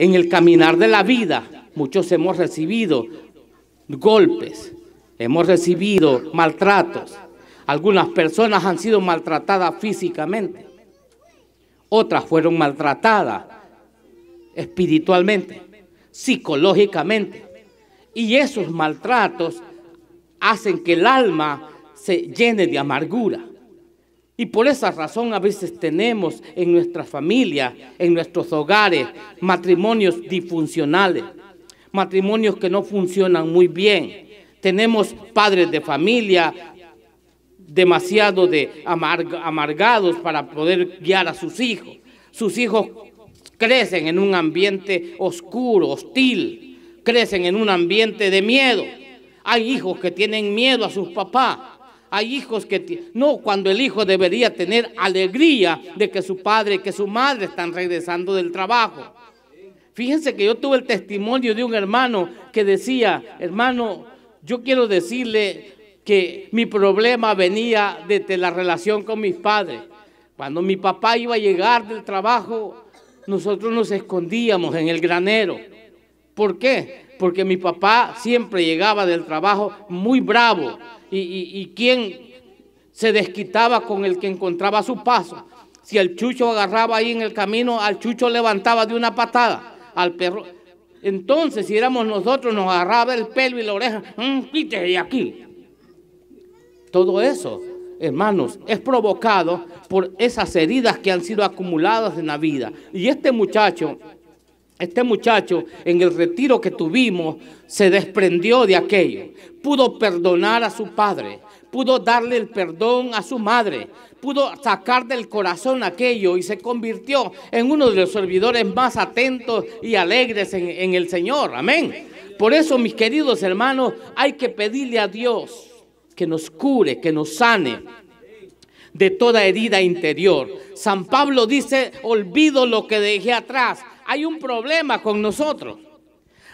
En el caminar de la vida, muchos hemos recibido golpes, hemos recibido maltratos. Algunas personas han sido maltratadas físicamente, otras fueron maltratadas espiritualmente, psicológicamente. Y esos maltratos hacen que el alma se llene de amargura. Y por esa razón a veces tenemos en nuestra familia, en nuestros hogares, matrimonios disfuncionales, matrimonios que no funcionan muy bien. Tenemos padres de familia demasiado de amargados para poder guiar a sus hijos. Sus hijos crecen en un ambiente oscuro, hostil, crecen en un ambiente de miedo. Hay hijos que tienen miedo a sus papás hay hijos que... No, cuando el hijo debería tener alegría de que su padre y que su madre están regresando del trabajo. Fíjense que yo tuve el testimonio de un hermano que decía, hermano, yo quiero decirle que mi problema venía desde la relación con mis padres. Cuando mi papá iba a llegar del trabajo, nosotros nos escondíamos en el granero. ¿Por qué? Porque mi papá siempre llegaba del trabajo muy bravo, y, quién se desquitaba con el que encontraba su paso. Si el chucho agarraba ahí en el camino, al chucho levantaba de una patada, al perro. Entonces, si éramos nosotros, nos agarraba el pelo y la oreja, mm, quítese aquí. Todo eso, hermanos, es provocado por esas heridas que han sido acumuladas en la vida. Y este muchacho, este muchacho en el retiro que tuvimos se desprendió de aquello. Pudo perdonar a su padre, pudo darle el perdón a su madre, pudo sacar del corazón aquello y se convirtió en uno de los servidores más atentos y alegres en, el Señor. Amén. Por eso, mis queridos hermanos, hay que pedirle a Dios que nos cure, que nos sane de toda herida interior. San Pablo dice, olvido lo que dejé atrás hay un problema con nosotros.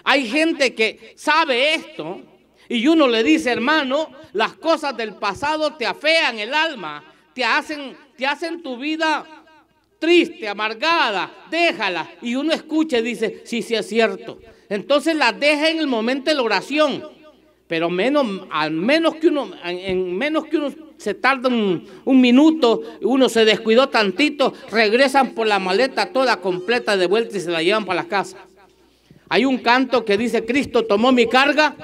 Hay gente que sabe esto y uno le dice, hermano, las cosas del pasado te afean el alma, te hacen, te hacen tu vida triste, amargada, déjala. Y uno escucha y dice, sí, sí es cierto. Entonces la deja en el momento de la oración. Pero menos, al menos que uno, en menos que unos se tarda un, minuto, uno se descuidó tantito, regresan por la maleta toda completa de vuelta y se la llevan para la casa. Hay un canto que dice, Cristo tomó mi carga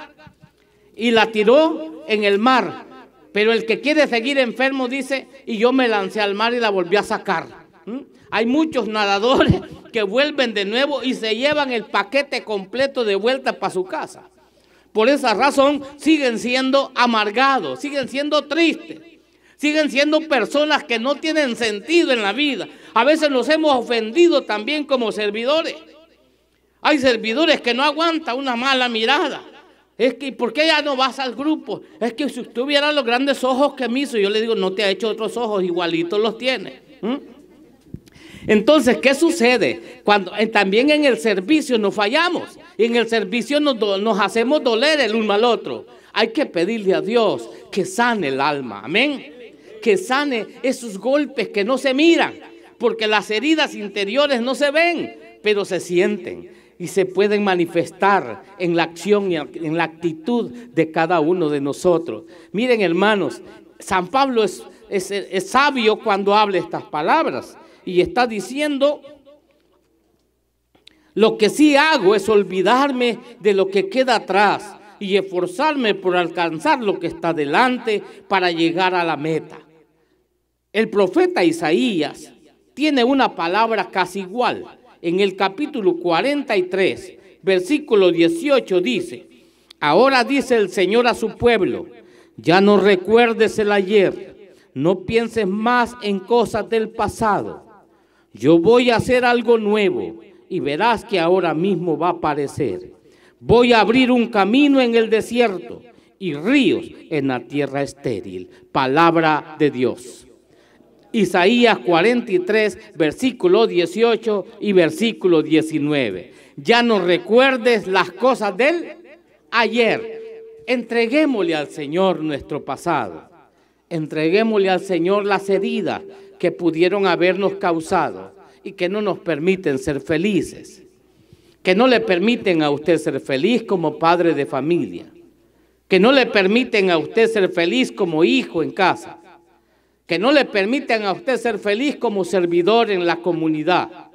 y la tiró en el mar, pero el que quiere seguir enfermo dice, y yo me lancé al mar y la volví a sacar. ¿Mm? Hay muchos nadadores que vuelven de nuevo y se llevan el paquete completo de vuelta para su casa. Por esa razón siguen siendo amargados, siguen siendo tristes, siguen siendo personas que no tienen sentido en la vida. A veces nos hemos ofendido también como servidores. Hay servidores que no aguantan una mala mirada. Es que, ¿por qué ya no vas al grupo? Es que si usted los grandes ojos que me hizo, yo le digo, no te ha hecho otros ojos, igualitos los tiene. Entonces, ¿qué sucede? Cuando eh, también en el servicio nos fallamos, y en el servicio nos, nos hacemos doler el uno al otro. Hay que pedirle a Dios que sane el alma, amén. Que sane esos golpes que no se miran, porque las heridas interiores no se ven, pero se sienten y se pueden manifestar en la acción y en la actitud de cada uno de nosotros. Miren hermanos, San Pablo es, es, es sabio cuando habla estas palabras y está diciendo, lo que sí hago es olvidarme de lo que queda atrás y esforzarme por alcanzar lo que está delante para llegar a la meta. El profeta Isaías tiene una palabra casi igual. En el capítulo 43, versículo 18 dice, ahora dice el Señor a su pueblo, ya no recuerdes el ayer, no pienses más en cosas del pasado. Yo voy a hacer algo nuevo y verás que ahora mismo va a aparecer. Voy a abrir un camino en el desierto y ríos en la tierra estéril. Palabra de Dios. Isaías 43, versículo 18 y versículo 19. Ya no recuerdes las cosas del ayer. Entreguémosle al Señor nuestro pasado. Entreguémosle al Señor las heridas, que pudieron habernos causado y que no nos permiten ser felices, que no le permiten a usted ser feliz como padre de familia, que no le permiten a usted ser feliz como hijo en casa, que no le permiten a usted ser feliz como servidor en la comunidad.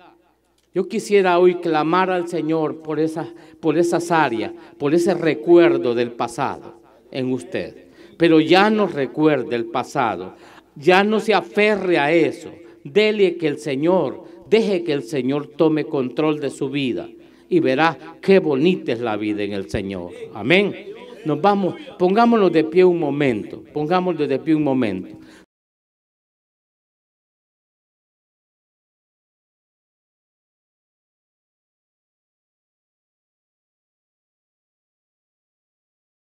Yo quisiera hoy clamar al Señor por esas, por esas áreas, por ese recuerdo del pasado en usted. Pero ya no recuerde el pasado. Ya no se aferre a eso. Dele que el Señor, deje que el Señor tome control de su vida. Y verá qué bonita es la vida en el Señor. Amén. Nos vamos, pongámonos de pie un momento. Pongámonos de pie un momento.